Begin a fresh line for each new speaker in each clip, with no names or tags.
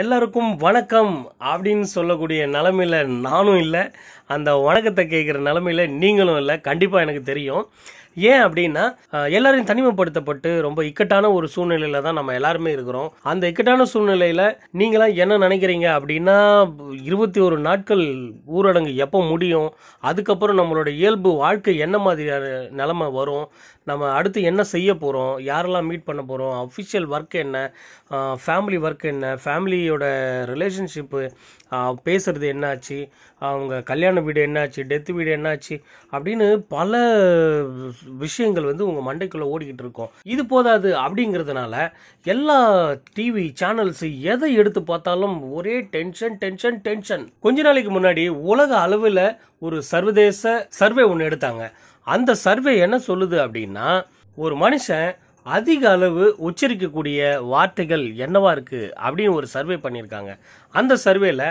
எல்லாருக்கும் வணக்கம் அப்படின்னு சொல்லக்கூடிய நிலமையில் நானும் இல்லை அந்த வணக்கத்தை கேட்குற நிலமையில் நீங்களும் இல்லை கண்டிப்பாக எனக்கு தெரியும் ஏன் அப்படின்னா எல்லாரையும் தனிமைப்படுத்தப்பட்டு ரொம்ப இக்கட்டான ஒரு சூழ்நிலையில தான் நம்ம எல்லாருமே இருக்கிறோம் அந்த இக்கட்டான சூழ்நிலையில நீங்களாம் என்ன நினைக்கிறீங்க அப்படின்னா இருபத்தி ஒரு நாட்கள் ஊரடங்கு எப்போ முடியும் அதுக்கப்புறம் நம்மளோட இயல்பு வாழ்க்கை என்ன மாதிரியான நிலமை வரும் நம்ம அடுத்து என்ன செய்ய போகிறோம் யாரெல்லாம் மீட் பண்ண போகிறோம் அஃபிஷியல் ஒர்க் என்ன ஃபேமிலி ஒர்க் என்ன ஃபேமிலியோட ரிலேஷன்ஷிப்பு பேசுகிறது என்னாச்சு அவங்க கல்யாண வீடு என்னாச்சு டெத்து வீடு என்னாச்சு அப்படின்னு பல விஷயங்கள் வந்து உங்கள் மண்டைக்குள்ளே ஓடிக்கிட்டு இருக்கோம் இது போதாது அப்படிங்கிறதுனால எல்லா டிவி சேனல்ஸ் எதை எடுத்து பார்த்தாலும் ஒரே டென்ஷன் டென்ஷன் டென்ஷன் கொஞ்ச நாளைக்கு முன்னாடி உலக அளவில் ஒரு சர்வதேச சர்வே ஒன்று எடுத்தாங்க அந்த சர்வே என்ன சொல்லுது அப்படின்னா ஒரு மனுஷன் அதிக அளவு உச்சரிக்கக்கூடிய வார்த்தைகள் என்னவா இருக்குது அப்படின்னு ஒரு சர்வே பண்ணியிருக்காங்க அந்த சர்வேல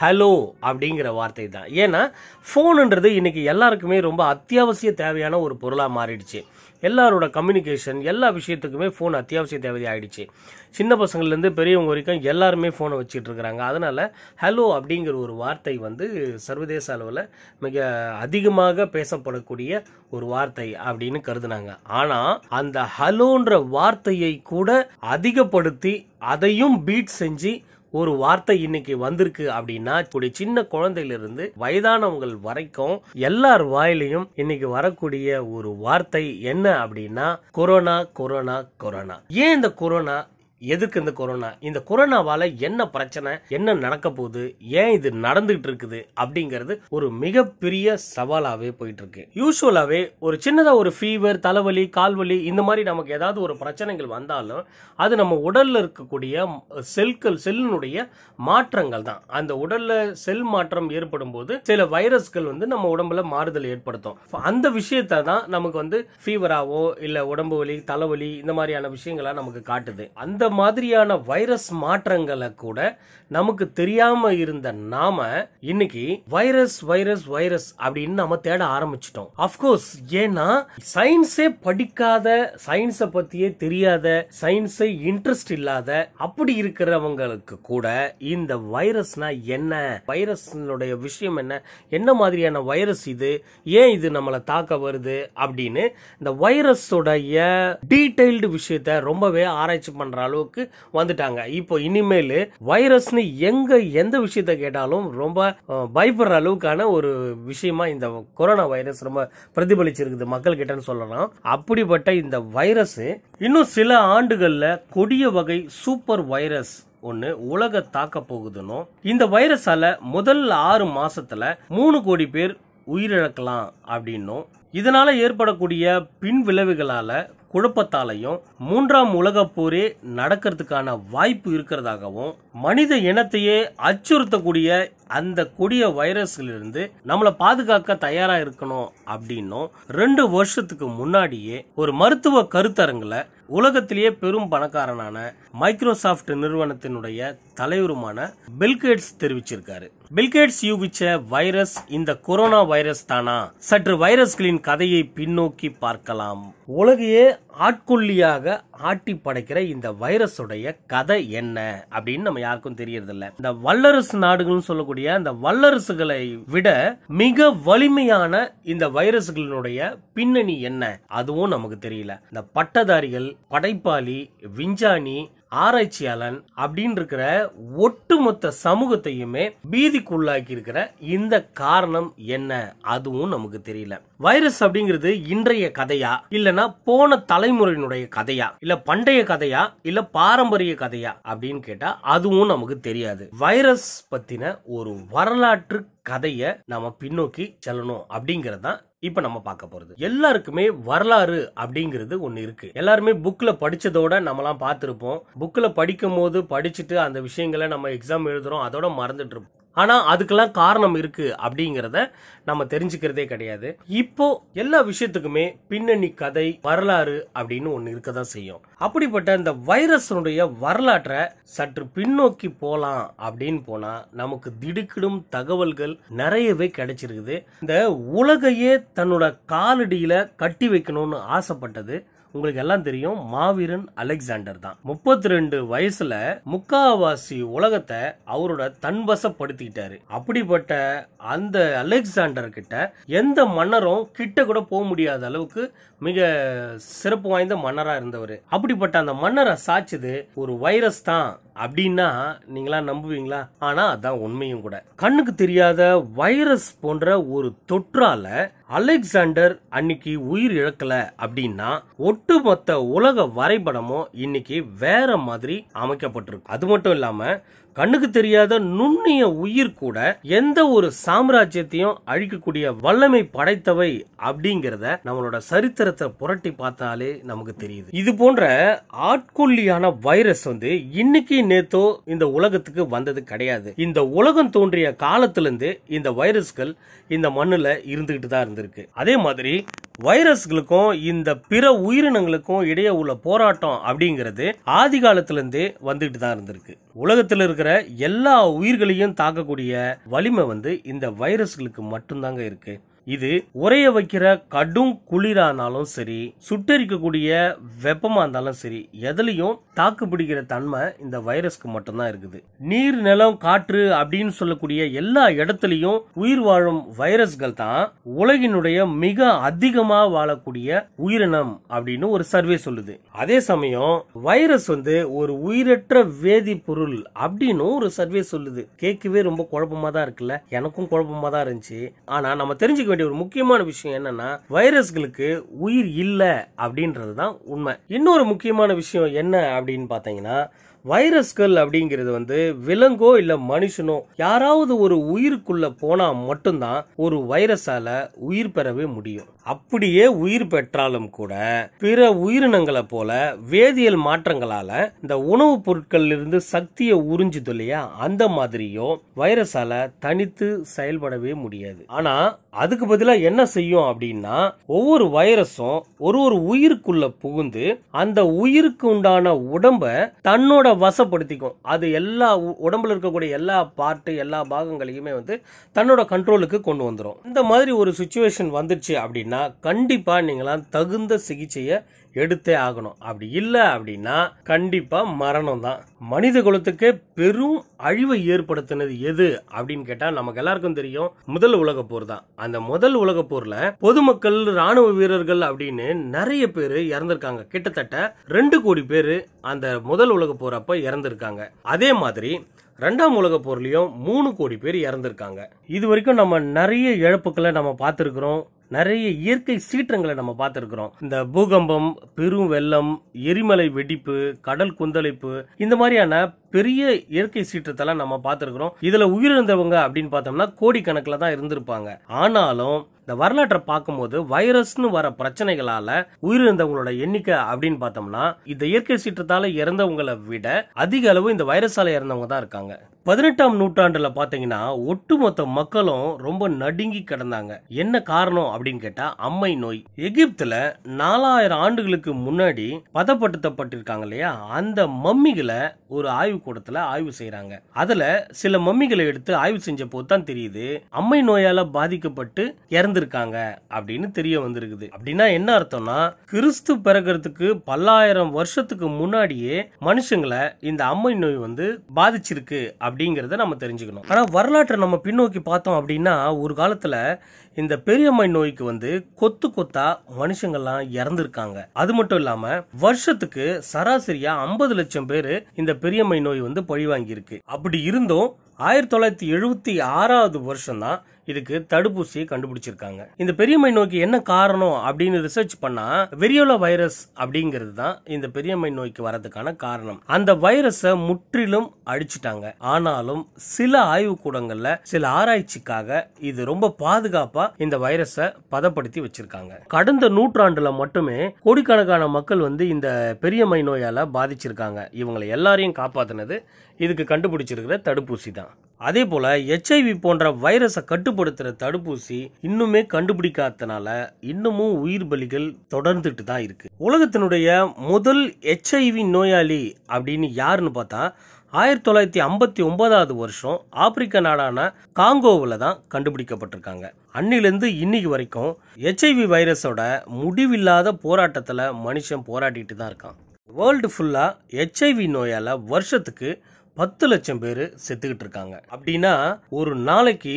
ஹலோ அப்படிங்கிற வார்த்தை தான் ஏன்னா ஃபோனுன்றது இன்றைக்கி எல்லாருக்குமே ரொம்ப அத்தியாவசிய தேவையான ஒரு பொருளாக மாறிடுச்சு எல்லாரோட கம்யூனிகேஷன் எல்லா விஷயத்துக்குமே ஃபோன் அத்தியாவசிய தேவை ஆகிடுச்சு சின்ன பசங்கள்லேருந்து பெரியவங்க வரைக்கும் எல்லாருமே ஃபோனை வச்சுட்டு இருக்கிறாங்க அதனால் ஹலோ அப்படிங்கிற ஒரு வார்த்தை வந்து சர்வதேச அளவில் மிக அதிகமாக பேசப்படக்கூடிய ஒரு வார்த்தை அப்படின்னு கருதுனாங்க ஆனால் அந்த ஹலோன்ற வார்த்தையை கூட அதிகப்படுத்தி அதையும் பீட் செஞ்சு ஒரு வார்த்தை இன்னைக்கு வந்திருக்கு அப்படின்னா இப்படி சின்ன குழந்தையிலிருந்து வயதானவங்கள் வரைக்கும் எல்லார் வாயிலையும் இன்னைக்கு வரக்கூடிய ஒரு வார்த்தை என்ன அப்படின்னா கொரோனா கொரோனா கொரோனா ஏன் இந்த கொரோனா எதுக்கு இந்த கொரோனா இந்த கொரோனாவால் என்ன பிரச்சனை என்ன நடக்க போகுது ஏன் இது நடந்துகிட்டு இருக்குது அப்படிங்கிறது ஒரு மிகப்பெரிய சவாலாகவே போயிட்டு இருக்கு யூஸ்வலாவே ஒரு சின்னதாக ஒரு ஃபீவர் தலைவலி கால்வலி இந்த மாதிரி நமக்கு ஏதாவது ஒரு பிரச்சனைகள் வந்தாலும் அது நம்ம உடலில் இருக்கக்கூடிய செல்கள் செல்லினுடைய மாற்றங்கள் தான் அந்த உடலில் செல் மாற்றம் ஏற்படும் போது சில வைரஸ்கள் வந்து நம்ம உடம்புல மாறுதல் ஏற்படுத்தும் அந்த விஷயத்த தான் நமக்கு வந்து ஃபீவராகவோ இல்லை உடம்பு வலி தலைவலி இந்த மாதிரியான விஷயங்களா நமக்கு காட்டுது அந்த மாதிரியான வைரஸ் மாற்றங்களை கூட நமக்கு தெரியாம இருந்த நாம இன்னைக்கு வைரஸ் வைரஸ் வைரஸ் அப்படின்னு நம்ம தேட ஆரம்பிச்சிட்டோம் அப்கோர்ஸ் ஏன்னா சயின்ஸே படிக்காத சயின்ஸை பத்தியே தெரியாத சயின்ஸே இன்ட்ரெஸ்ட் இல்லாத அப்படி இருக்கிறவங்களுக்கு கூட இந்த வைரஸ்னா என்ன வைரஸ் விஷயம் என்ன என்ன மாதிரியான வைரஸ் இது ஏன் இது நம்மளை தாக்க வருது அப்படின்னு இந்த வைரஸோடைய டீடைல்டு விஷயத்த ரொம்பவே ஆராய்ச்சி பண்றாலும் அளவுக்கு வந்துட்டாங்க இப்போ இனிமேல் வைரஸ்னு எங்க எந்த விஷயத்த கேட்டாலும் ரொம்ப பயப்படுற அளவுக்கான ஒரு விஷயமா இந்த கொரோனா வைரஸ் ரொம்ப பிரதிபலிச்சிருக்குது மக்கள் கிட்டன்னு சொல்லலாம் அப்படிப்பட்ட இந்த வைரஸ் இன்னும் சில ஆண்டுகள்ல கொடிய வகை சூப்பர் வைரஸ் ஒன்று உலக தாக்க போகுதுன்னு இந்த வைரஸால முதல் ஆறு மாசத்துல மூணு கோடி பேர் உயிரிழக்கலாம் அப்படின்னும் இதனால ஏற்படக்கூடிய பின் விளைவுகளால குழப்பத்தாலையும் மூன்றாம் உலக போரே நடக்கிறதுக்கான வாய்ப்பு இருக்கிறதாகவும் மனித இனத்தையே அச்சுறுத்தக்கூடிய அந்த கொடிய இருந்து நம்மளை பாதுகாக்க தயாராக இருக்கணும் அப்படின்னும் ரெண்டு வருஷத்துக்கு முன்னாடியே ஒரு மருத்துவ கருத்தரங்கில் உலகத்திலேயே பெரும் பணக்காரனான மைக்ரோசாஃப்ட் நிறுவனத்தினுடைய தலைவருமான பில்கேட்ஸ் தெரிவிச்சிருக்காரு பில்கேட்ஸ் யூவிச்ச வைரஸ் இந்த கொரோனா வைரஸ் தானா சற்று வைரஸ்களின் கதையை பின்னோக்கி பார்க்கலாம் உலகையே ஆட்கொல்லியாக ஆட்டி படைக்கிற இந்த வைரஸுடைய கதை என்ன அப்படின்னு நம்ம யாருக்கும் தெரியறதில்ல இந்த வல்லரசு நாடுகள்னு சொல்லக்கூடிய அந்த வல்லரசுகளை விட மிக வலிமையான இந்த வைரஸ்களினுடைய பின்னணி என்ன அதுவும் நமக்கு தெரியல இந்த பட்டதாரிகள் படைப்பாளி விஞ்ஞானி ஆராய்ச்சியாளன் அப்படின்னு இருக்கிற ஒட்டுமொத்த சமூகத்தையுமே பீதிக்குள்ளாக்கி இருக்கிற இந்த காரணம் என்ன அதுவும் நமக்கு தெரியல வைரஸ் அப்படிங்கிறது இன்றைய கதையா இல்லனா போன தலைமுறையினுடைய கதையா இல்ல பண்டைய கதையா இல்ல பாரம்பரிய கதையா அப்படின்னு கேட்டா அதுவும் நமக்கு தெரியாது வைரஸ் பத்தின ஒரு வரலாற்று கதையை நம்ம பின்னோக்கி செல்லணும் அப்படிங்கறத இப்ப நம்ம பார்க்க போறது எல்லாருக்குமே வரலாறு அப்படிங்கிறது ஒண்ணு இருக்கு எல்லாருமே புக்ல படிச்சதோட நம்மலாம் பார்த்துருப்போம் புக்ல படிக்கும் போது படிச்சுட்டு அந்த விஷயங்களை நம்ம எக்ஸாம் எழுதுறோம் அதோட மறந்துட்டு இருப்போம் ஆனால் அதுக்கெல்லாம் காரணம் இருக்குது அப்படிங்கிறத நம்ம தெரிஞ்சுக்கிறதே கிடையாது இப்போ எல்லா விஷயத்துக்குமே பின்னணி கதை வரலாறு அப்படின்னு ஒன்று இருக்க தான் செய்யும் அப்படிப்பட்ட இந்த வைரஸனுடைய வரலாற்றை சற்று பின்னோக்கி போகலாம் அப்படின்னு போனால் நமக்கு திடுக்கிடும் தகவல்கள் நிறையவே கிடைச்சிருக்குது இந்த உலகையே தன்னோட காலடியில் கட்டி வைக்கணும்னு ஆசைப்பட்டது உங்களுக்கு எல்லாம் தெரியும் மாவீரன் அலெக்சாண்டர் தான் முப்பத்தி ரெண்டு வயசுல முக்காவாசி உலகத்தை அவரோட தன்வசப்படுத்திக்கிட்டாரு அப்படிப்பட்ட அந்த அலெக்சாண்டர் கிட்ட எந்த மன்னரும் கிட்ட கூட போக முடியாத அளவுக்கு மிக சிறப்பு வாய்ந்த மன்னராக இருந்தவர் அப்படிப்பட்ட அந்த மன்னரை சாச்சது ஒரு வைரஸ் தான் அப்படின்னா நீங்களா நம்புவீங்களா ஆனால் அதான் உண்மையும் கூட கண்ணுக்கு தெரியாத வைரஸ் போன்ற ஒரு தொற்றால அலெக்சாண்டர் அன்னைக்கு உயிர் இழக்கல அப்படின்னா ஒட்டுமொத்த உலக வரைபடமும் இன்னைக்கு வேற மாதிரி அமைக்கப்பட்டிருக்கு அது மட்டும் இல்லாம கண்ணுக்கு தெரியாத நுண்ணிய உயிர் கூட எந்த ஒரு சாம்ராஜ்யத்தையும் அழிக்கக்கூடிய வல்லமை படைத்தவை அப்படிங்கிறத நம்மளோட சரித்திரத்தை புரட்டி பார்த்தாலே நமக்கு தெரியுது இது போன்ற ஆட்கொல்லியான வைரஸ் வந்து இன்னைக்கு நேத்தோ இந்த உலகத்துக்கு வந்தது கிடையாது இந்த உலகம் தோன்றிய காலத்திலிருந்து இந்த வைரஸ்கள் இந்த மண்ணில் இருந்துகிட்டு தான் இருந்திருக்கு அதே மாதிரி வைரஸ்களுக்கும் இந்த பிற உயிரினங்களுக்கும் இடையே உள்ள போராட்டம் அப்படிங்கிறது ஆதி காலத்திலேருந்தே வந்துட்டு தான் இருந்திருக்கு உலகத்தில் இருக்கிற எல்லா உயிர்களையும் தாக்கக்கூடிய வலிமை வந்து இந்த வைரஸ்களுக்கு மட்டும்தாங்க இருக்குது இது உரைய வைக்கிற கடும் குளிரானாலும் சரி சுட்டரிக்கக்கூடிய வெப்பமா இருந்தாலும் சரி எதுலையும் தாக்கு பிடிக்கிற தன்மை இந்த வைரஸ்க்கு மட்டும்தான் இருக்குது நீர் நிலம் காற்று அப்படின்னு சொல்லக்கூடிய எல்லா இடத்துலையும் உயிர் வாழும் வைரஸ்கள் தான் உலகினுடைய மிக அதிகமா வாழக்கூடிய உயிரினம் அப்படின்னு ஒரு சர்வே சொல்லுது அதே சமயம் வைரஸ் வந்து ஒரு உயிரற்ற வேதிப்பொருள் அப்படின்னு ஒரு சர்வே சொல்லுது கேட்கவே ரொம்ப குழப்பமா தான் இருக்குல்ல எனக்கும் குழப்பமா தான் இருந்துச்சு ஆனா நம்ம தெரிஞ்சுக்க வேண்டிய ஒரு முக்கியமான விஷயம் என்னன்னா வைரஸ்களுக்கு உயிர் இல்லை அப்படின்றது தான் உண்மை இன்னொரு முக்கியமான விஷயம் என்ன அப்படின்னு பார்த்தீங்கன்னா வைரஸ்கள் அப்படிங்கிறது வந்து விலங்கோ இல்லை மனுஷனோ யாராவது ஒரு உயிருக்குள்ள போனால் மட்டும்தான் ஒரு வைரஸால உயிர் பெறவே முடியும் அப்படியே உயிர் பெற்றாலும் கூட பிற உயிரினங்களை போல வேதியியல் மாற்றங்களால இந்த உணவுப் பொருட்கள்ல இருந்து சக்தியை உறிஞ்சுது இல்லையா அந்த மாதிரியும் வைரஸால தனித்து செயல்படவே முடியாது ஆனா அதுக்கு பதிலாக என்ன செய்யும் அப்படின்னா ஒவ்வொரு வைரஸும் ஒரு ஒரு உயிருக்குள்ள புகுந்து அந்த உயிருக்கு உண்டான உடம்ப தன்னோட வசப்படுத்திக்கும் அது எல்லா உடம்புல இருக்கக்கூடிய எல்லா பார்ட்டு எல்லா பாகங்களையுமே வந்து தன்னோட கண்ட்ரோலுக்கு கொண்டு வந்துடும் இந்த மாதிரி ஒரு சுச்சுவேஷன் வந்துச்சு அப்படின்னா அப்படின்னா கண்டிப்பாக நீங்களாம் தகுந்த சிகிச்சையை எடுத்தே ஆகணும் அப்படி இல்லை அப்படின்னா கண்டிப்பாக மரணம் தான் மனித குலத்துக்கு பெரும் அழிவை ஏற்படுத்தினது எது அப்படின்னு கேட்டால் நமக்கு எல்லாருக்கும் தெரியும் முதல் உலக போர் தான் அந்த முதல் உலக போரில் பொதுமக்கள் ராணுவ வீரர்கள் அப்படின்னு நிறைய பேர் இறந்திருக்காங்க கிட்டத்தட்ட ரெண்டு கோடி பேர் அந்த முதல் உலக போறப்ப இறந்திருக்காங்க அதே மாதிரி ரெண்டாம் உலக போர்லேயும் மூணு கோடி பேர் இறந்திருக்காங்க இது வரைக்கும் நம்ம நிறைய இழப்புக்களை நம்ம பார்த்துருக்குறோம் நிறைய இயற்கை சீற்றங்களை நம்ம பார்த்துருக்குறோம் இந்த பூகம்பம் பெரும் வெள்ளம் எரிமலை வெடிப்பு கடல் குந்தளிப்பு இந்த மாதிரியான பெரிய இயற்கை சீற்றத்தெல்லாம் நம்ம பார்த்துருக்குறோம் இதில் உயிரிழந்தவங்க அப்படின்னு பார்த்தோம்னா கோடிக்கணக்கில் தான் இருந்திருப்பாங்க ஆனாலும் இந்த வரலாற்றை பார்க்கும்போது வைரஸ்னு வர பிரச்சனைகளால உயிரிழந்தவங்களோட எண்ணிக்கை அப்படின்னு பார்த்தோம்னா இந்த இயற்கை சீற்றத்தால இறந்தவங்களை விட அதிக அளவு இந்த வைரஸால இறந்தவங்க தான் இருக்காங்க பதினெட்டாம் நூற்றாண்டுல பாத்தீங்கன்னா ஒட்டுமொத்த மக்களும் ரொம்ப நடுங்கி கிடந்தாங்க என்ன காரணம் அப்படின்னு கேட்டா அம்மை நோய் எகிப்துல நாலாயிரம் ஆண்டுகளுக்கு முன்னாடி பதப்படுத்தப்பட்டிருக்காங்க இல்லையா அந்த மம்மிகளை ஒரு ஆய்வு கூடத்துல ஆய்வு செய்யறாங்க அதுல சில மம்மிகளை எடுத்து ஆய்வு செஞ்ச போது தான் தெரியுது அம்மை நோயால பாதிக்கப்பட்டு இறந்து இறந்திருக்காங்க அப்படின்னு தெரிய வந்திருக்குது அப்படின்னா என்ன அர்த்தம்னா கிறிஸ்து பிறகுறதுக்கு பல்லாயிரம் வருஷத்துக்கு முன்னாடியே மனுஷங்களை இந்த அம்மை நோய் வந்து பாதிச்சிருக்கு அப்படிங்கிறத நம்ம தெரிஞ்சுக்கணும் ஆனால் வரலாற்றை நம்ம பின்னோக்கி பார்த்தோம் அப்படின்னா ஒரு காலத்தில் இந்த பெரியம்மை நோய்க்கு வந்து கொத்து கொத்தா மனுஷங்கள்லாம் இறந்துருக்காங்க அது மட்டும் இல்லாமல் வருஷத்துக்கு சராசரியா ஐம்பது லட்சம் பேர் இந்த பெரியம்மை நோய் வந்து பழிவாங்கியிருக்கு அப்படி இருந்தும் ஆயிரத்தி தொள்ளாயிரத்தி எழுபத்தி ஆறாவது வருஷம்தான் இதுக்கு தடுப்பூசியை கண்டுபிடிச்சிருக்காங்க இந்த பெரியமை நோய்க்கு என்ன காரணம் அப்படின்னு ரிசர்ச் பண்ணா வெரியோலா வைரஸ் அப்படிங்கிறது தான் இந்த பெரியமை நோய்க்கு வரதுக்கான காரணம் அந்த வைரஸை முற்றிலும் அழிச்சிட்டாங்க ஆனாலும் சில ஆய்வுக்கூடங்கள்ல சில ஆராய்ச்சிக்காக இது ரொம்ப பாதுகாப்பா இந்த வைரஸை பதப்படுத்தி வச்சிருக்காங்க கடந்த நூற்றாண்டுல மட்டுமே கோடிக்கணக்கான மக்கள் வந்து இந்த பெரியமை நோயால பாதிச்சிருக்காங்க இவங்களை எல்லாரையும் காப்பாத்தினது இதுக்கு கண்டுபிடிச்சிருக்கிற தடுப்பூசி தான் அதே போல எச்ஐவி போன்ற வைரஸை கட்டுப்படுத்துற தடுப்பூசி இன்னுமே கண்டுபிடிக்காதனால இன்னமும் உயிர் பலிகள் தொடர்ந்துட்டு தான் இருக்கு உலகத்தினுடைய முதல் எச்ஐவி நோயாளி அப்படின்னு யாருன்னு பார்த்தா ஆயிரத்தி தொள்ளாயிரத்தி ஐம்பத்தி ஒன்பதாவது வருஷம் ஆப்பிரிக்க நாடான காங்கோவில் தான் கண்டுபிடிக்கப்பட்டிருக்காங்க அன்னிலேருந்து இன்னைக்கு வரைக்கும் எச்ஐவி வைரஸோட முடிவில்லாத போராட்டத்தில் மனுஷன் போராடிட்டு தான் இருக்கான் வேர்ல்டு ஃபுல்லாக எச்ஐவி நோயால் வருஷத்துக்கு பத்து லட்சம் பேர் செத்துக்கிட்டு இருக்காங்க அப்படின்னா ஒரு நாளைக்கு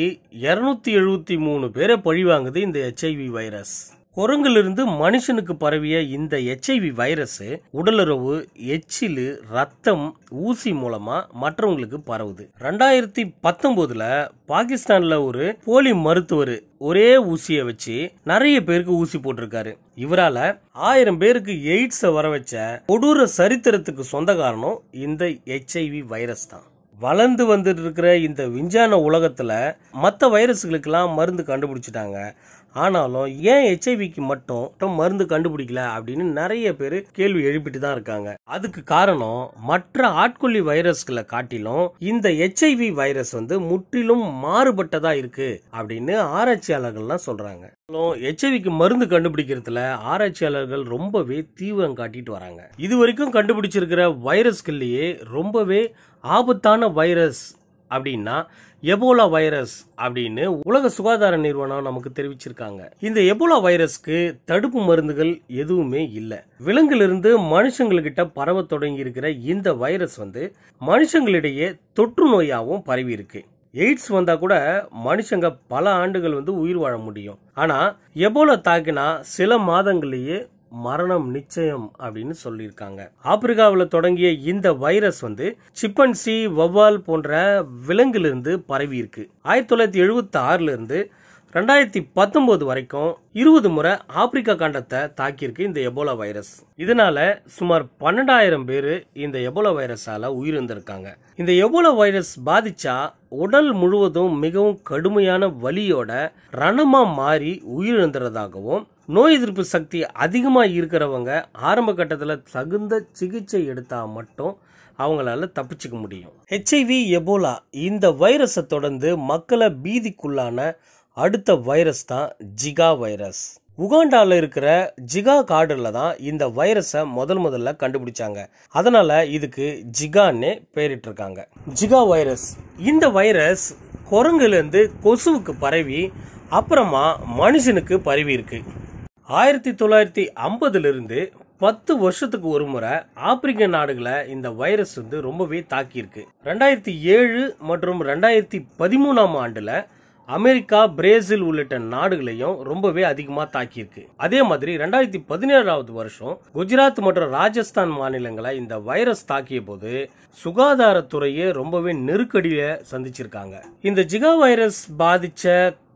இரநூத்தி எழுபத்தி மூணு பேரை பழிவாங்குது இந்த ஹெச்ஐவி வைரஸ் குரங்கிலிருந்து மனுஷனுக்கு பரவிய இந்த எச்ஐவி வைரஸ் உடலுறவு எச்சிலு ரத்தம் ஊசி மூலமா மற்றவங்களுக்கு பரவுது ரெண்டாயிரத்தி பத்தொன்பதுல பாகிஸ்தான்ல ஒரு போலி மருத்துவர் ஒரே ஊசியை வச்சு நிறைய பேருக்கு ஊசி போட்டிருக்காரு இவரால ஆயிரம் பேருக்கு எய்ட்ஸை வர வச்ச கொடூர சரித்திரத்துக்கு சொந்த காரணம் இந்த எச்ஐவி வைரஸ் தான் வளர்ந்து வந்துட்டு இருக்கிற இந்த விஞ்ஞான உலகத்துல மற்ற வைரஸ்களுக்கெல்லாம் மருந்து கண்டுபிடிச்சிட்டாங்க ஆனாலும் ஏன் ஹெச்ஐவிக்கு மட்டும் மருந்து கண்டுபிடிக்கல அப்படின்னு நிறைய பேர் கேள்வி எழுப்பிட்டு தான் இருக்காங்க அதுக்கு காரணம் மற்ற ஆட்கொல்லி வைரஸ்களை காட்டிலும் இந்த ஹெச்ஐவி வைரஸ் வந்து முற்றிலும் மாறுபட்டதா இருக்கு அப்படின்னு ஆராய்ச்சியாளர்கள்லாம் சொல்றாங்க ஹெச்ஐவிக்கு மருந்து கண்டுபிடிக்கிறதுல ஆராய்ச்சியாளர்கள் ரொம்பவே தீவிரம் காட்டிட்டு வராங்க இது வரைக்கும் கண்டுபிடிச்சிருக்கிற வைரஸ்கள்லயே ரொம்பவே ஆபத்தான வைரஸ் அப்படின்னா எபோலா வைரஸ் அப்படின்னு உலக சுகாதார நிறுவனம் நமக்கு தெரிவிச்சிருக்காங்க இந்த எபோலா வைரஸ்க்கு தடுப்பு மருந்துகள் எதுவுமே இல்லை விலங்கிலிருந்து மனுஷங்கள்கிட்ட பரவ தொடங்கி இருக்கிற இந்த வைரஸ் வந்து மனுஷங்களிடையே தொற்று நோயாகவும் பரவி இருக்கு எய்ட்ஸ் வந்தா கூட மனுஷங்க பல ஆண்டுகள் வந்து உயிர் வாழ முடியும் ஆனா எபோலா தாக்கினா சில மாதங்கள்லேயே மரணம் நிச்சயம் அப்படின்னு சொல்லியிருக்காங்க ஆப்பிரிக்காவில் தொடங்கிய இந்த வைரஸ் வந்து சிப்பன்சி வவ்வால் போன்ற விலங்குலேருந்து பரவி இருக்கு ஆயிரத்தி தொள்ளாயிரத்தி எழுபத்தி ஆறுல இருந்து ரெண்டாயிரத்தி பத்தொன்பது வரைக்கும் இருபது முறை ஆப்பிரிக்கா கண்டத்தை தாக்கியிருக்கு இந்த எபோலா வைரஸ் இதனால சுமார் பன்னெண்டாயிரம் பேர் இந்த எபோலா வைரஸால உயிரிழந்திருக்காங்க இந்த எபோலா வைரஸ் பாதிச்சா உடல் முழுவதும் மிகவும் கடுமையான வலியோட ரணமா மாறி உயிரிழந்துறதாகவும் நோய் எதிர்ப்பு சக்தி அதிகமாக இருக்கிறவங்க ஆரம்ப கட்டத்தில் தகுந்த சிகிச்சை எடுத்தால் மட்டும் அவங்களால தப்பிச்சுக்க முடியும் ஹெச்ஐவி எபோலா இந்த வைரஸை தொடர்ந்து மக்களை பீதிக்குள்ளான அடுத்த வைரஸ் தான் ஜிகா வைரஸ் உகாண்டாவில் இருக்கிற ஜிகா காடுல தான் இந்த வைரஸை முதல் முதல்ல கண்டுபிடிச்சாங்க அதனால் இதுக்கு ஜிகான்னு இருக்காங்க ஜிகா வைரஸ் இந்த வைரஸ் குரங்குலேருந்து கொசுவுக்கு பரவி அப்புறமா மனுஷனுக்கு பரவி இருக்கு ஆயிரத்தி தொள்ளாயிரத்தி ஐம்பதுலேருந்து பத்து வருஷத்துக்கு ஒரு முறை ஆப்பிரிக்க நாடுகளை இந்த வைரஸ் வந்து ரொம்பவே தாக்கியிருக்கு ரெண்டாயிரத்தி ஏழு மற்றும் ரெண்டாயிரத்தி பதிமூணாம் ஆண்டில் அமெரிக்கா பிரேசில் உள்ளிட்ட நாடுகளையும் ரொம்பவே அதிகமாக தாக்கியிருக்கு அதே மாதிரி ரெண்டாயிரத்தி பதினேழாவது வருஷம் குஜராத் மற்றும் ராஜஸ்தான் மாநிலங்களை இந்த வைரஸ் தாக்கிய போது சுகாதாரத்துறையே ரொம்பவே நெருக்கடிய சந்திச்சிருக்காங்க இந்த ஜிகா வைரஸ் பாதிச்ச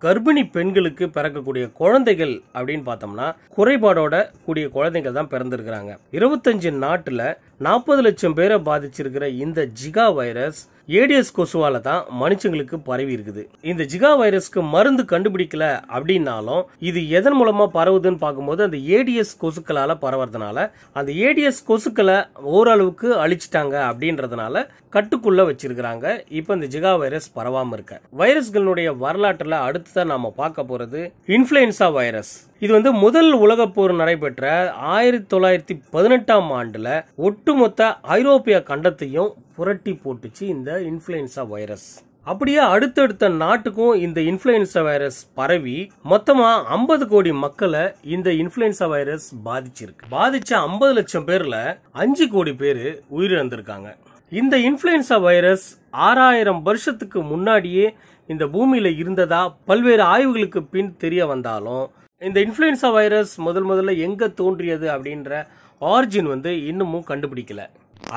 கர்ப்பிணி பெண்களுக்கு பிறக்கக்கூடிய குழந்தைகள் அப்படின்னு பார்த்தோம்னா குறைபாடோட கூடிய குழந்தைகள் தான் பிறந்திருக்கிறாங்க இருபத்தஞ்சு நாட்டில் நாற்பது லட்சம் பேரை பாதிச்சிருக்கிற இந்த ஜிகா வைரஸ் ஏடிஎஸ் கொசுவால தான் மனுஷங்களுக்கு பரவி இருக்குது இந்த ஜிகா வைரஸ்க்கு மருந்து கண்டுபிடிக்கல அப்படின்னாலும் இது எதன் மூலமா பரவுதுன்னு பார்க்கும்போது அந்த ஏடிஎஸ் கொசுக்களால பரவறதுனால அந்த ஏடிஎஸ் கொசுக்களை ஓரளவுக்கு அழிச்சிட்டாங்க அப்படின்றதுனால கட்டுக்குள்ள வச்சிருக்கிறாங்க இப்ப இந்த ஜிகா வைரஸ் பரவாம இருக்க வைரஸ்களுடைய வரலாற்றுல அடுத்ததான் நாம பார்க்க போறது இன்ஃபுளுசா வைரஸ் இது வந்து முதல் உலக போர் நடைபெற்ற ஆயிரத்தி தொள்ளாயிரத்தி பதினெட்டாம் ஆண்டில் ஒட்டுமொத்த ஐரோப்பிய கண்டத்தையும் புரட்டி போட்டுச்சு இந்த இன்ஃபுளுசா வைரஸ் அப்படியே அடுத்தடுத்த நாட்டுக்கும் இந்த இன்ஃப்ளூயன்சா வைரஸ் பரவி மொத்தமா ஐம்பது கோடி மக்களை இந்த இன்ஃபுளுசா வைரஸ் பாதிச்சிருக்கு பாதிச்ச ஐம்பது லட்சம் பேர்ல அஞ்சு கோடி பேர் உயிரிழந்திருக்காங்க இந்த இன்ஃப்ளூயன்சா வைரஸ் ஆறாயிரம் வருஷத்துக்கு முன்னாடியே இந்த பூமியில இருந்ததா பல்வேறு ஆய்வுகளுக்கு பின் தெரிய வந்தாலும் இந்த இன்ஃப்ளூயன்சா வைரஸ் முதல் முதல்ல எங்கே தோன்றியது அப்படின்ற ஆரிஜின் வந்து இன்னமும் கண்டுபிடிக்கலை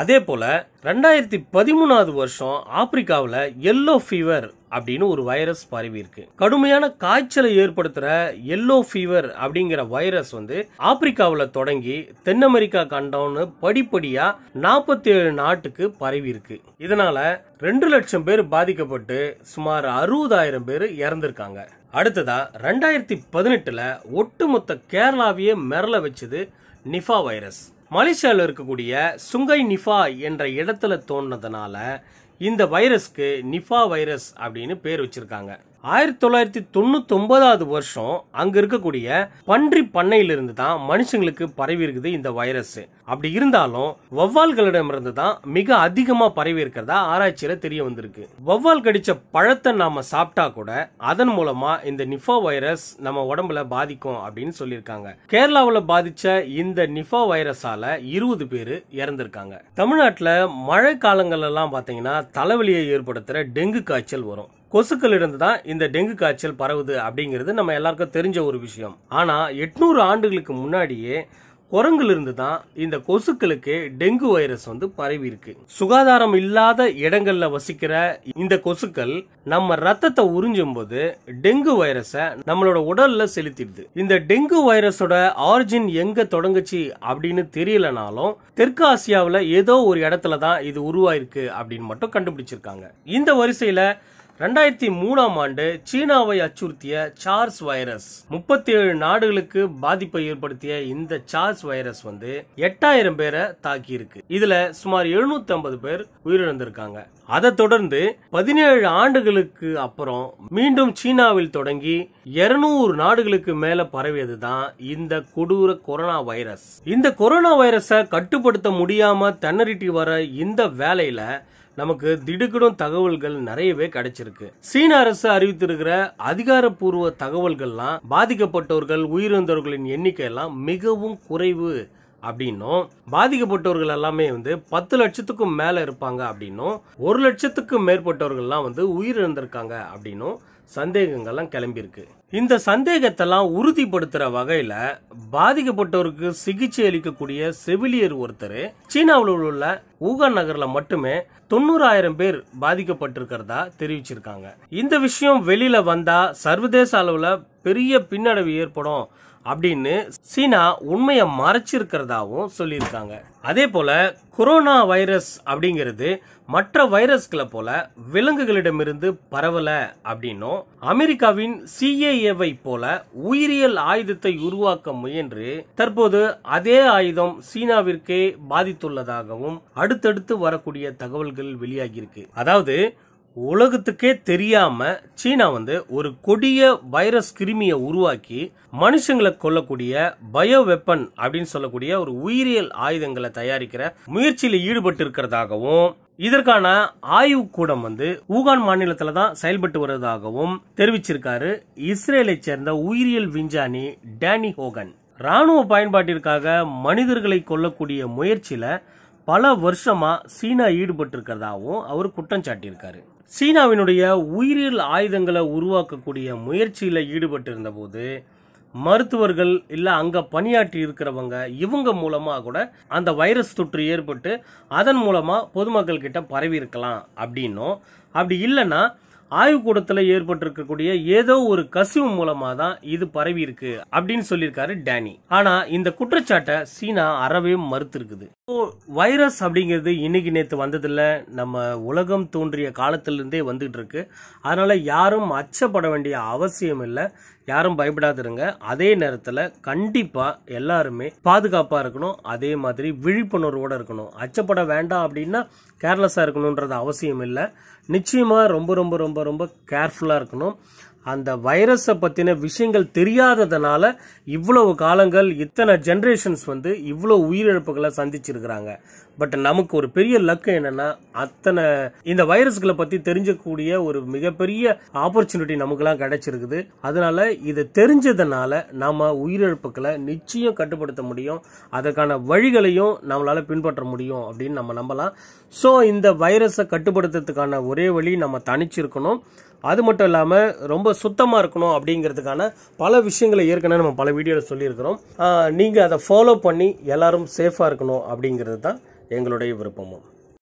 அதே போல் ரெண்டாயிரத்தி பதிமூணாவது வருஷம் ஆப்பிரிக்காவில் எல்லோ ஃபீவர் அப்படின்னு ஒரு வைரஸ் பரவி இருக்கு கடுமையான காய்ச்சலை ஏற்படுத்துகிற எல்லோ ஃபீவர் அப்படிங்கிற வைரஸ் வந்து ஆப்பிரிக்காவில் தொடங்கி தென் அமெரிக்கா கண்டம்னு படிப்படியாக நாற்பத்தி ஏழு நாட்டுக்கு பரவி இருக்கு இதனால ரெண்டு லட்சம் பேர் பாதிக்கப்பட்டு சுமார் அறுபதாயிரம் பேர் இறந்திருக்காங்க அடுத்ததா ரெண்டாயிரத்தி பதினெட்டில் ஒட்டுமொத்த கேரளாவையே மிரள வச்சது நிஃபா வைரஸ் மலேசியாவில் இருக்கக்கூடிய சுங்கை நிஃபா என்ற இடத்துல தோன்றதுனால இந்த வைரஸ்க்கு நிஃபா வைரஸ் அப்படின்னு பேர் வச்சிருக்காங்க ஆயிரத்தி தொள்ளாயிரத்தி தொண்ணூத்தி ஒன்பதாவது வருஷம் அங்க இருக்கக்கூடிய பன்றி பண்ணையிலிருந்து தான் மனுஷங்களுக்கு பரவி இருக்குது இந்த வைரஸ் அப்படி இருந்தாலும் வவ்வால்களிடமிருந்து தான் மிக அதிகமா பரவி இருக்கிறதா ஆராய்ச்சியில தெரிய வந்திருக்கு வவ்வால் கடிச்ச பழத்தை நாம சாப்பிட்டா கூட அதன் மூலமா இந்த நிஃபா வைரஸ் நம்ம உடம்புல பாதிக்கும் அப்படின்னு சொல்லியிருக்காங்க கேரளாவில் பாதிச்ச இந்த நிஃபா வைரஸால இருபது பேர் இறந்திருக்காங்க தமிழ்நாட்டில் மழை காலங்கள்லாம் பார்த்தீங்கன்னா தலைவலியை ஏற்படுத்துகிற டெங்கு காய்ச்சல் வரும் இருந்து தான் இந்த டெங்கு காய்ச்சல் பரவுது அப்படிங்கிறது நம்ம எல்லாருக்கும் தெரிஞ்ச ஒரு விஷயம் ஆனால் எட்நூறு ஆண்டுகளுக்கு முன்னாடியே குரங்கிலிருந்து தான் இந்த கொசுக்களுக்கு டெங்கு வைரஸ் வந்து பரவி இருக்கு சுகாதாரம் இல்லாத இடங்கள்ல வசிக்கிற இந்த கொசுக்கள் நம்ம ரத்தத்தை உறிஞ்சும் போது டெங்கு வைரஸை நம்மளோட உடல்ல செலுத்திடுது இந்த டெங்கு வைரஸோட ஆரிஜின் எங்க தொடங்குச்சு அப்படின்னு தெரியலனாலும் தெற்காசியாவில் ஏதோ ஒரு இடத்துல தான் இது உருவாயிருக்கு அப்படின்னு மட்டும் கண்டுபிடிச்சிருக்காங்க இந்த வரிசையில ரெண்டாயிரத்தி மூணாம் ஆண்டு சீனாவை அச்சுறுத்திய சார்ஸ் வைரஸ் முப்பத்தி ஏழு நாடுகளுக்கு பாதிப்பை ஏற்படுத்திய இந்த சார்ஸ் வைரஸ் வந்து எட்டாயிரம் பேரை தாக்கி இருக்கு இதுல சுமார் எழுநூத்தி ஐம்பது பேர் உயிரிழந்திருக்காங்க அதை தொடர்ந்து பதினேழு ஆண்டுகளுக்கு அப்புறம் மீண்டும் சீனாவில் தொடங்கி இருநூறு நாடுகளுக்கு மேல பரவியது தான் இந்த கொடூர கொரோனா வைரஸ் இந்த கொரோனா வைரஸை கட்டுப்படுத்த முடியாம தன்னறிட்டி வர இந்த வேலையில நமக்கு திடுக்கிடும் தகவல்கள் நிறையவே கிடைச்சிருக்கு சீன அரசு அறிவித்திருக்கிற அதிகாரப்பூர்வ தகவல்கள்லாம் பாதிக்கப்பட்டவர்கள் உயிரிழந்தவர்களின் எண்ணிக்கை எல்லாம் மிகவும் குறைவு அப்படின்னும் பாதிக்கப்பட்டவர்கள் எல்லாமே வந்து பத்து லட்சத்துக்கும் மேலே இருப்பாங்க அப்படின்னும் ஒரு லட்சத்துக்கும் மேற்பட்டவர்கள்லாம் வந்து உயிரிழந்திருக்காங்க அப்படின்னும் சந்தேகங்கள்லாம் கிளம்பியிருக்கு இந்த சந்தேகத்தெல்லாம் உறுதிப்படுத்துற வகையில பாதிக்கப்பட்டவருக்கு சிகிச்சை அளிக்கக்கூடிய செவிலியர் ஒருத்தர் சீனாவில் உள்ள ஊகான் நகர்ல மட்டுமே தொண்ணூறாயிரம் பேர் பாதிக்கப்பட்டிருக்கிறதா தெரிவிச்சிருக்காங்க இந்த விஷயம் வெளியில வந்தா சர்வதேச அளவுல பெரிய பின்னடைவு ஏற்படும் அப்படின்னு சீனா உண்மையை மறைச்சிருக்கிறதாவும் சொல்லியிருக்காங்க அதே போல கொரோனா வைரஸ் அப்படிங்கிறது மற்ற வைரஸ்களை போல விலங்குகளிடமிருந்து பரவல அப்படின்னும் அமெரிக்காவின் சிஏ ஏவை போல உயிரியல் ஆயுதத்தை உருவாக்க முயன்று தற்போது அதே ஆயுதம் சீனாவிற்கே பாதித்துள்ளதாகவும் அடுத்தடுத்து வரக்கூடிய தகவல்கள் வெளியாகியிருக்கு அதாவது உலகத்துக்கே தெரியாம சீனா வந்து ஒரு கொடிய வைரஸ் கிருமியை உருவாக்கி மனுஷங்களை கொல்லக்கூடிய பயோ வெப்பன் அப்படின்னு சொல்லக்கூடிய ஒரு உயிரியல் ஆயுதங்களை தயாரிக்கிற முயற்சியில் ஈடுபட்டு இருக்கிறதாகவும் இதற்கான ஆய்வுக்கூடம் வந்து ஊகான் மாநிலத்தில் தான் செயல்பட்டு வருவதாகவும் தெரிவிச்சிருக்காரு இஸ்ரேலை சேர்ந்த உயிரியல் விஞ்ஞானி டேனி ஹோகன் ராணுவ பயன்பாட்டிற்காக மனிதர்களை கொல்லக்கூடிய முயற்சியில பல வருஷமா சீனா ஈடுபட்டு இருக்கிறதாகவும் அவர் குற்றம் சாட்டியிருக்காரு சீனாவினுடைய உயிரியல் ஆயுதங்களை உருவாக்கக்கூடிய முயற்சியில இருந்த போது மருத்துவர்கள் இல்லை அங்கே பணியாற்றி இருக்கிறவங்க இவங்க மூலமாக கூட அந்த வைரஸ் தொற்று ஏற்பட்டு அதன் மூலமாக பொதுமக்கள் கிட்ட பரவி இருக்கலாம் அப்படின்னும் அப்படி இல்லைன்னா ஆய்வுக்கூடத்தில் ஏற்பட்டிருக்கக்கூடிய ஏதோ ஒரு கசிவு மூலமா தான் இது பரவி இருக்கு அப்படின்னு சொல்லியிருக்காரு டேனி ஆனா இந்த குற்றச்சாட்டை சீனா அறவே மறுத்து இருக்குது வைரஸ் அப்படிங்கிறது இன்னைக்கு நேற்று வந்ததில்ல நம்ம உலகம் தோன்றிய காலத்திலிருந்தே வந்துட்டு இருக்கு அதனால யாரும் அச்சப்பட வேண்டிய அவசியம் இல்லை யாரும் பயப்படாதிருங்க அதே நேரத்தில் கண்டிப்பாக எல்லாருமே பாதுகாப்பாக இருக்கணும் அதே மாதிரி விழிப்புணர்வோடு இருக்கணும் அச்சப்பட வேண்டாம் அப்படின்னா கேர்லெஸ்ஸாக இருக்கணுன்றது அவசியம் இல்லை நிச்சயமாக ரொம்ப ரொம்ப ரொம்ப ரொம்ப கேர்ஃபுல்லாக இருக்கணும் அந்த வைரஸை பற்றின விஷயங்கள் தெரியாததுனால இவ்வளவு காலங்கள் இத்தனை ஜென்ரேஷன்ஸ் வந்து இவ்வளோ உயிரிழப்புகளை சந்திச்சிருக்கிறாங்க பட் நமக்கு ஒரு பெரிய லக்கு என்னென்னா அத்தனை இந்த வைரஸ்களை பற்றி தெரிஞ்சக்கூடிய ஒரு மிகப்பெரிய ஆப்பர்ச்சுனிட்டி நமக்குலாம் கிடைச்சிருக்குது அதனால இது தெரிஞ்சதுனால நம்ம உயிரிழப்புகளை நிச்சயம் கட்டுப்படுத்த முடியும் அதற்கான வழிகளையும் நம்மளால் பின்பற்ற முடியும் அப்படின்னு நம்ம நம்பலாம் ஸோ இந்த வைரஸை கட்டுப்படுத்துறதுக்கான ஒரே வழி நம்ம தனிச்சிருக்கணும் அது மட்டும் இல்லாமல் ரொம்ப சுத்தமாக இருக்கணும் அப்படிங்கிறதுக்கான பல விஷயங்களை ஏற்கனவே நம்ம பல வீடியோவில் சொல்லியிருக்கிறோம் நீங்கள் அதை ஃபாலோ பண்ணி எல்லாரும் சேஃபாக இருக்கணும் அப்படிங்கிறது தான் எங்களுடைய விருப்பமும்